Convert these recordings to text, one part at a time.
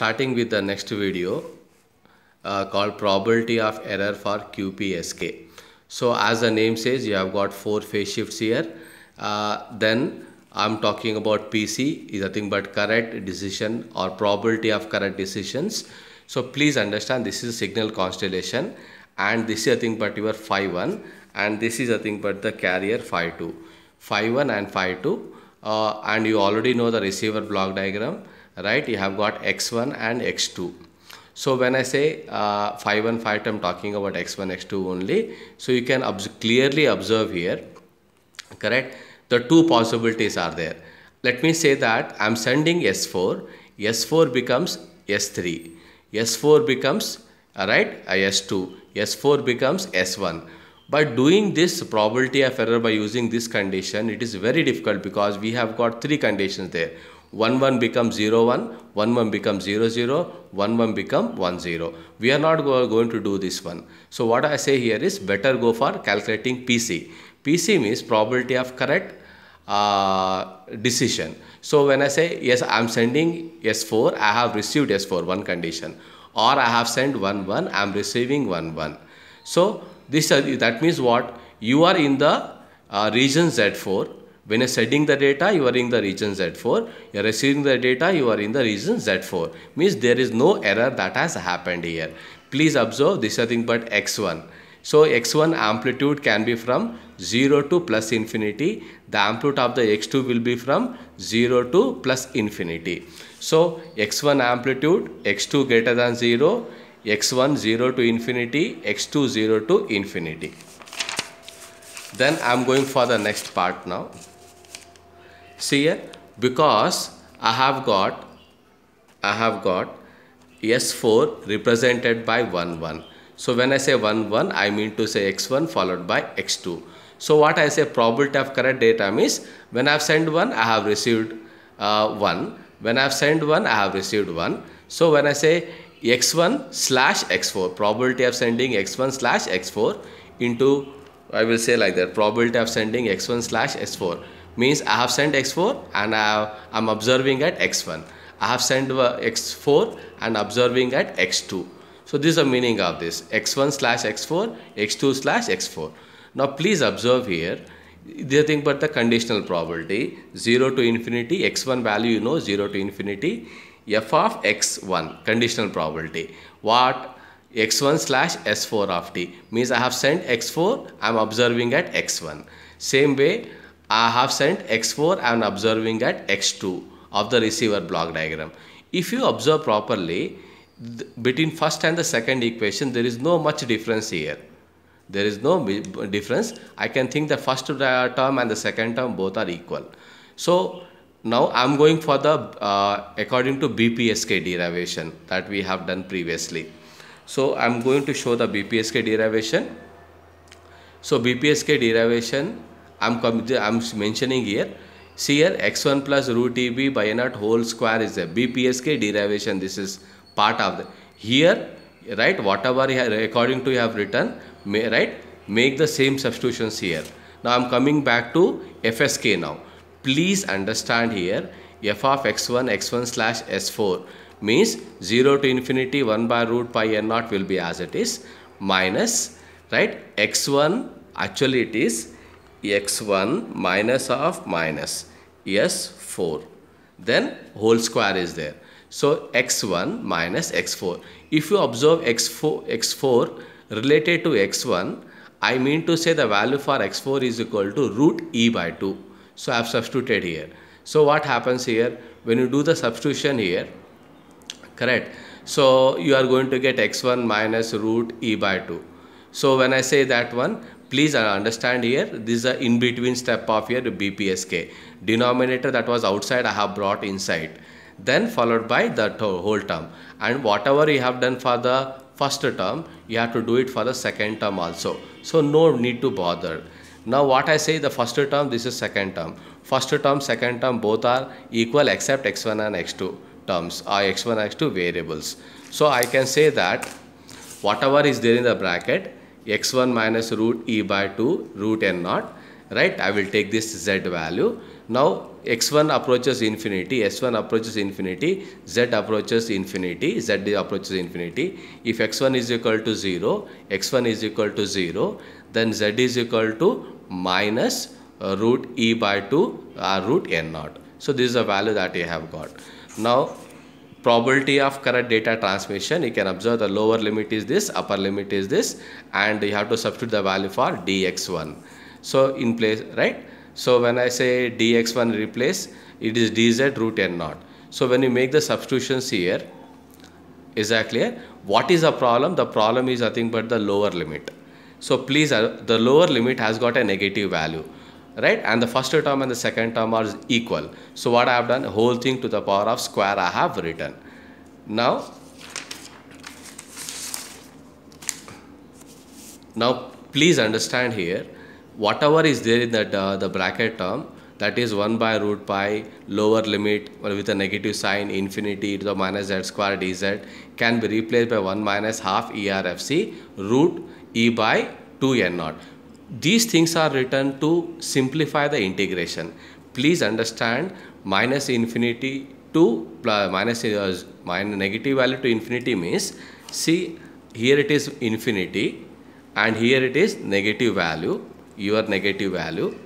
starting with the next video uh, called probability of error for QPSK. So as the name says, you have got four phase shifts here. Uh, then I'm talking about PC is nothing but correct decision or probability of correct decisions. So please understand this is a signal constellation and this is nothing but your phi 1 and this is nothing but the carrier phi 2. Phi 1 and phi 2 uh, and you already know the receiver block diagram right you have got x1 and x2 so when I say uh, 5 and 5 I'm talking about x1 x2 only so you can obs clearly observe here correct the two possibilities are there let me say that I'm sending s4 s4 becomes s3 s4 becomes uh, right s2 uh, s4 becomes s1 by doing this probability of error by using this condition it is very difficult because we have got three conditions there 1 1 becomes 0 1 1 1 becomes 0 0 1 1 becomes 1 0 we are not go going to do this one so what i say here is better go for calculating pc pc means probability of correct uh, decision so when i say yes i'm sending s4 i have received s4 one condition or i have sent 1 1 i'm receiving 1 1 so this uh, that means what you are in the uh, region z4 when you're setting the data, you are in the region Z4. You're receiving the data, you are in the region Z4. Means there is no error that has happened here. Please observe this is nothing but X1. So X1 amplitude can be from 0 to plus infinity. The amplitude of the X2 will be from 0 to plus infinity. So X1 amplitude, X2 greater than 0, X1 0 to infinity, X2 0 to infinity. Then I'm going for the next part now see here because I have got I have got S4 represented by 1 1. So when I say 1 1 I mean to say x1 followed by x2. So what I say probability of correct data means when I have sent 1 I have received uh, 1. When I have sent 1 I have received 1. So when I say x1 slash x4 probability of sending x1 slash x4 into I will say like that probability of sending x1 slash s 4 means I have sent x4 and I am observing at x1. I have sent x4 and observing at x2. So this is the meaning of this x1 slash x4, x2 slash x4. Now please observe here, The thing but the conditional probability 0 to infinity, x1 value you know 0 to infinity, f of x1 conditional probability. What x1 slash s4 of t means I have sent x4, I am observing at x1. Same way I have sent x4 I am observing at x2 of the receiver block diagram. If you observe properly between first and the second equation there is no much difference here. There is no difference. I can think the first term and the second term both are equal. So now I am going for the uh, according to BPSK derivation that we have done previously. So I am going to show the BPSK derivation. So BPSK derivation I'm, I'm mentioning here See here x1 plus root eb by a naught whole square is a bpsk derivation this is part of the here right whatever according to you have written may, right make the same substitutions here now i'm coming back to fsk now please understand here f of x1 x1 slash s4 means 0 to infinity 1 by root pi n naught will be as it is minus right x1 actually it is x1 minus of minus s4 then whole square is there so x1 minus x4 if you observe x4 x4 related to x1 I mean to say the value for x4 is equal to root e by 2 so I have substituted here so what happens here when you do the substitution here correct so you are going to get x1 minus root e by 2 so when I say that one please uh, understand here this is a in between step of your bpsk denominator that was outside i have brought inside then followed by the whole term and whatever you have done for the first term you have to do it for the second term also so no need to bother now what i say the first term this is second term first term second term both are equal except x1 and x2 terms are x1 x2 variables so i can say that whatever is there in the bracket x1 minus root e by 2 root n naught right I will take this z value now x1 approaches infinity s1 approaches infinity z approaches infinity z approaches infinity if x1 is equal to 0 x1 is equal to 0 then z is equal to minus uh, root e by 2 uh, root n naught so this is the value that you have got now probability of correct data transmission you can observe the lower limit is this upper limit is this and you have to substitute the value for dx1 so in place right so when i say dx1 replace it is dz root n naught so when you make the substitutions here is that clear what is the problem the problem is nothing but the lower limit so please uh, the lower limit has got a negative value right and the first term and the second term are equal so what I have done whole thing to the power of square I have written now now please understand here whatever is there in that uh, the bracket term that is 1 by root pi lower limit with a negative sign infinity to the minus z square dz can be replaced by 1 minus half erfc root e by 2 n naught these things are written to simplify the integration. Please understand minus infinity to minus, uh, minus negative value to infinity means see here it is infinity and here it is negative value your negative value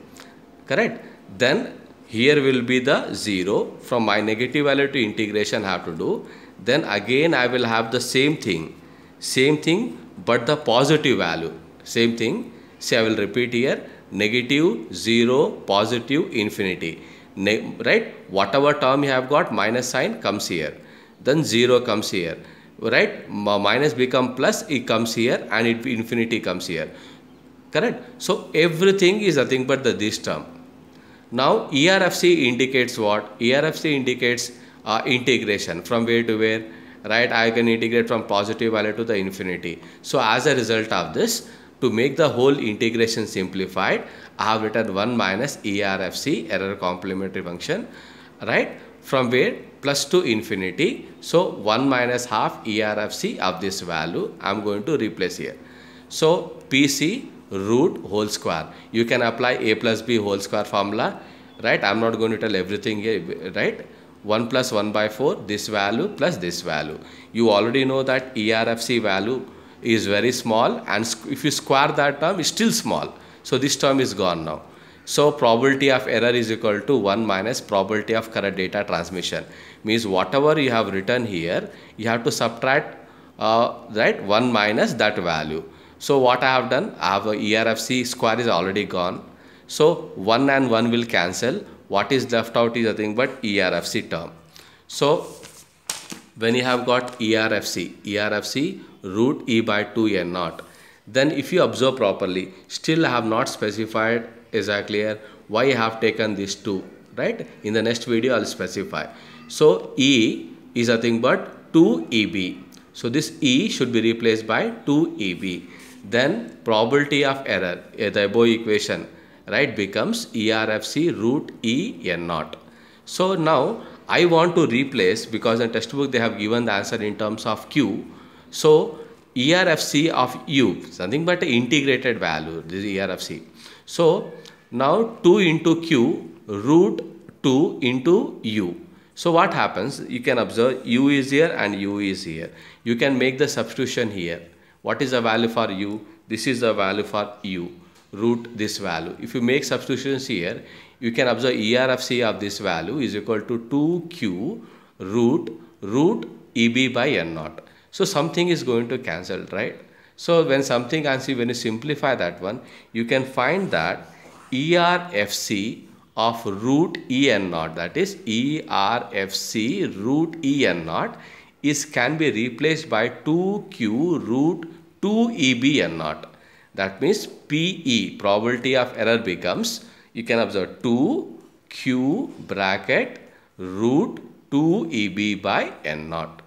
correct then here will be the 0 from my negative value to integration I have to do then again I will have the same thing same thing but the positive value same thing See, I will repeat here. Negative, 0, positive, infinity. Ne right? Whatever term you have got, minus sign comes here. Then 0 comes here. Right? minus become plus, it comes here and it infinity comes here. Correct? So, everything is nothing but the this term. Now, ERFC indicates what? ERFC indicates uh, integration from where to where right i can integrate from positive value to the infinity so as a result of this to make the whole integration simplified, I have written 1 minus ERFC, error complementary function, right? From where? Plus to infinity. So 1 minus half ERFC of this value, I am going to replace here. So PC root whole square. You can apply A plus B whole square formula, right? I am not going to tell everything here, right? 1 plus 1 by 4, this value plus this value. You already know that ERFC value is very small and if you square that term it's still small. So this term is gone now. So probability of error is equal to 1 minus probability of correct data transmission. Means whatever you have written here, you have to subtract uh, right 1 minus that value. So what I have done, I have a ERFC square is already gone. So 1 and 1 will cancel. What is left out is nothing but ERFC term. So when you have got ERFC, ERFC root E by 2N naught, then if you observe properly, still have not specified exactly here why I have taken these two, right? In the next video, I'll specify. So E is nothing but 2EB. So this E should be replaced by 2EB. Then probability of error, eh, the above equation, right, becomes ERFC root E N naught. So now I want to replace because in textbook they have given the answer in terms of Q. So ERFC of U, something but integrated value, this ERFC. So now 2 into Q root 2 into U. So what happens? You can observe U is here and U is here. You can make the substitution here. What is the value for U? This is the value for U. Root this value. If you make substitutions here, you can observe ERFC of this value is equal to 2Q root root EB by N naught. So something is going to cancel, right? So when something see when you simplify that one, you can find that ERFC of root EN naught, that is ERFC root EN naught is can be replaced by 2Q root 2EB N naught. That means PE, probability of error becomes you can observe 2q bracket root 2eb by n naught.